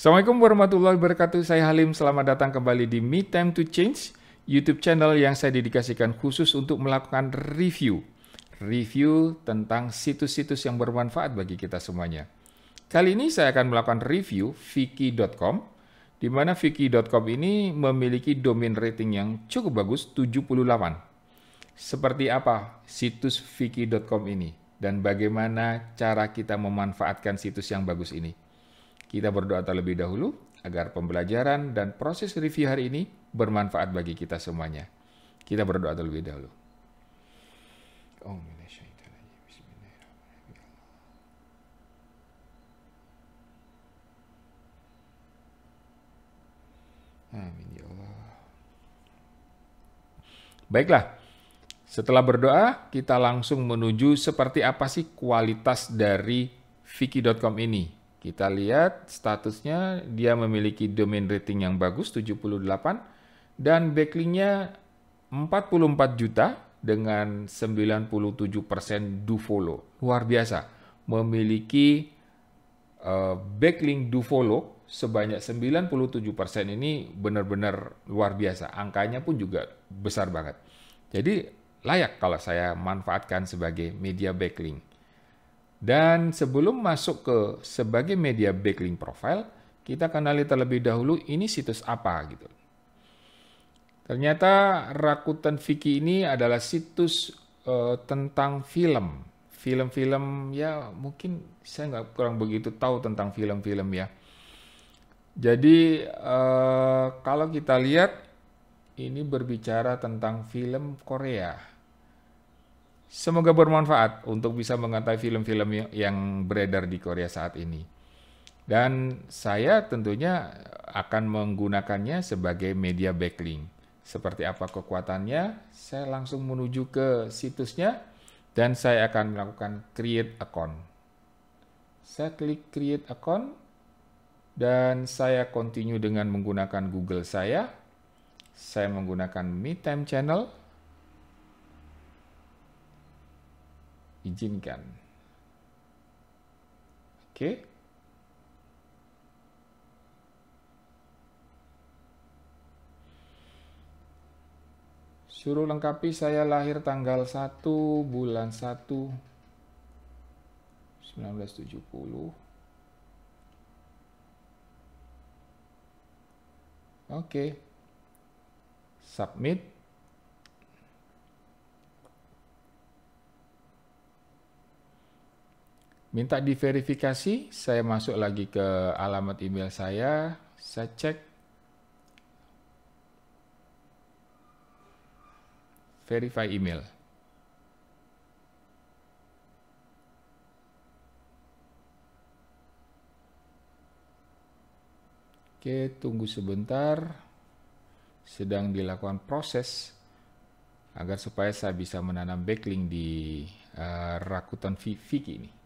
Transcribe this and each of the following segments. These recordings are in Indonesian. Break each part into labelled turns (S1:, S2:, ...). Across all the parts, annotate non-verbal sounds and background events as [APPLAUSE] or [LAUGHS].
S1: Assalamualaikum warahmatullahi wabarakatuh. Saya Halim. Selamat datang kembali di Me Time to Change YouTube channel yang saya dedikasikan khusus untuk melakukan review. Review tentang situs-situs yang bermanfaat bagi kita semuanya. Kali ini saya akan melakukan review viki.com di mana viki.com ini memiliki domain rating yang cukup bagus 78. Seperti apa situs viki.com ini dan bagaimana cara kita memanfaatkan situs yang bagus ini? Kita berdoa terlebih dahulu agar pembelajaran dan proses review hari ini bermanfaat bagi kita semuanya. Kita berdoa terlebih dahulu. Amin ya Allah. Baiklah, setelah berdoa kita langsung menuju seperti apa sih kualitas dari Vicky.com ini. Kita lihat statusnya dia memiliki domain rating yang bagus 78 dan backlinknya 44 juta dengan 97% do follow. Luar biasa. Memiliki uh, backlink do follow sebanyak 97% ini benar-benar luar biasa. Angkanya pun juga besar banget. Jadi layak kalau saya manfaatkan sebagai media backlink. Dan sebelum masuk ke sebagai media backlink profile, kita kenali terlebih dahulu ini situs apa gitu. Ternyata Rakuten Viki ini adalah situs uh, tentang film. Film-film ya mungkin saya nggak kurang begitu tahu tentang film-film ya. Jadi uh, kalau kita lihat ini berbicara tentang film Korea Semoga bermanfaat untuk bisa mengetahui film-film yang beredar di Korea saat ini. Dan saya tentunya akan menggunakannya sebagai media backlink. Seperti apa kekuatannya? Saya langsung menuju ke situsnya dan saya akan melakukan create account. Saya klik create account dan saya continue dengan menggunakan Google saya. Saya menggunakan Time channel izinkan. Oke. Okay. Suruh lengkapi saya lahir tanggal 1 bulan 1 1970. Oke. Okay. Submit. Minta diverifikasi, saya masuk lagi ke alamat email saya, saya cek verify email. Oke, tunggu sebentar. Sedang dilakukan proses agar supaya saya bisa menanam backlink di uh, Rakutan Viki ini.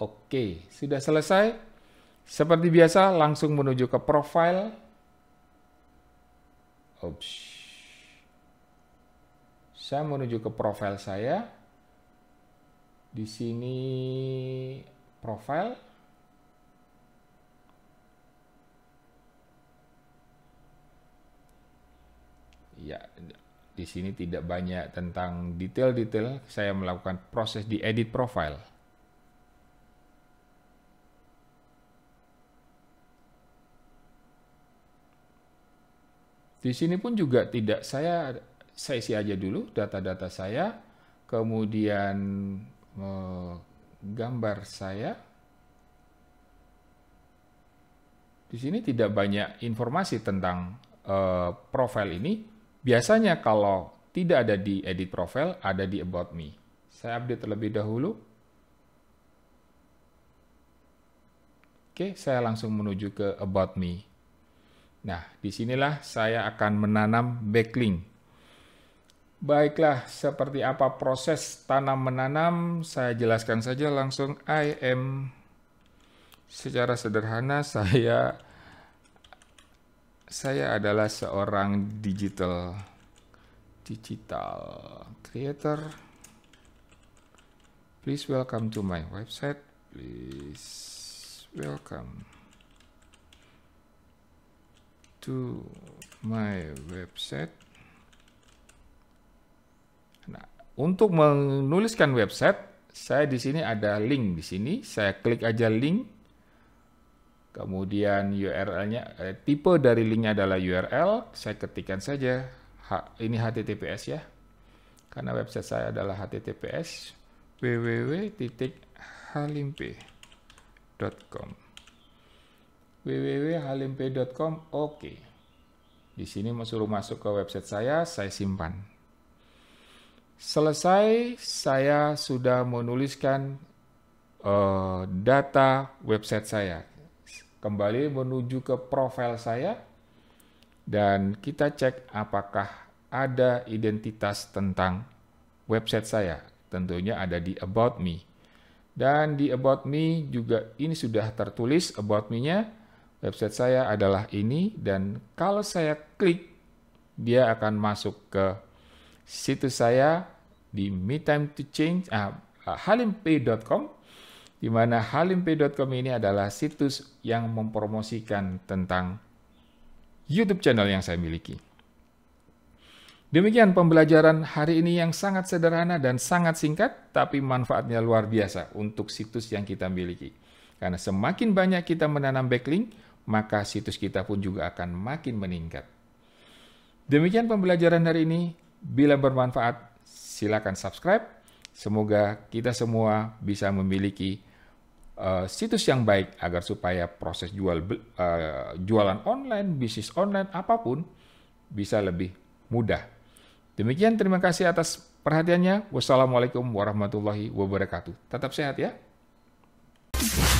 S1: Oke, sudah selesai. Seperti biasa, langsung menuju ke profile. Oops. Saya menuju ke profile saya. Di sini profile. Ya, di sini tidak banyak tentang detail-detail. Saya melakukan proses di edit profile. Di sini pun juga tidak saya saya isi aja dulu data-data saya, kemudian eh, gambar saya. Di sini tidak banyak informasi tentang eh, profil ini. Biasanya kalau tidak ada di edit profile, ada di about me. Saya update terlebih dahulu. Oke, saya langsung menuju ke about me. Nah, disinilah saya akan menanam backlink. Baiklah, seperti apa proses tanam menanam, saya jelaskan saja langsung I am secara sederhana [LAUGHS] saya saya adalah seorang digital digital creator. Please welcome to my website. Please welcome to my website. Nah, untuk menuliskan website, saya di sini ada link di sini. Saya klik aja link. Kemudian URL-nya, eh, tipe dari linknya adalah URL. Saya ketikkan saja. ini HTTPS ya. Karena website saya adalah HTTPS www.halimpe.com www.halimp.com oke. Di sini suruh masuk ke website saya, saya simpan. Selesai, saya sudah menuliskan uh, data website saya. Kembali menuju ke profil saya dan kita cek apakah ada identitas tentang website saya. Tentunya ada di About Me. Dan di About Me juga ini sudah tertulis About Me-nya website saya adalah ini dan kalau saya klik dia akan masuk ke situs saya di me time to change ah, halimpay.com di mana halimpay.com ini adalah situs yang mempromosikan tentang YouTube channel yang saya miliki. Demikian pembelajaran hari ini yang sangat sederhana dan sangat singkat, tapi manfaatnya luar biasa untuk situs yang kita miliki. Karena semakin banyak kita menanam backlink, maka situs kita pun juga akan makin meningkat. Demikian pembelajaran hari ini. Bila bermanfaat, silakan subscribe. Semoga kita semua bisa memiliki uh, situs yang baik agar supaya proses jual uh, jualan online, bisnis online apapun bisa lebih mudah. Demikian terima kasih atas perhatiannya. Wassalamualaikum warahmatullahi wabarakatuh. Tetap sehat ya.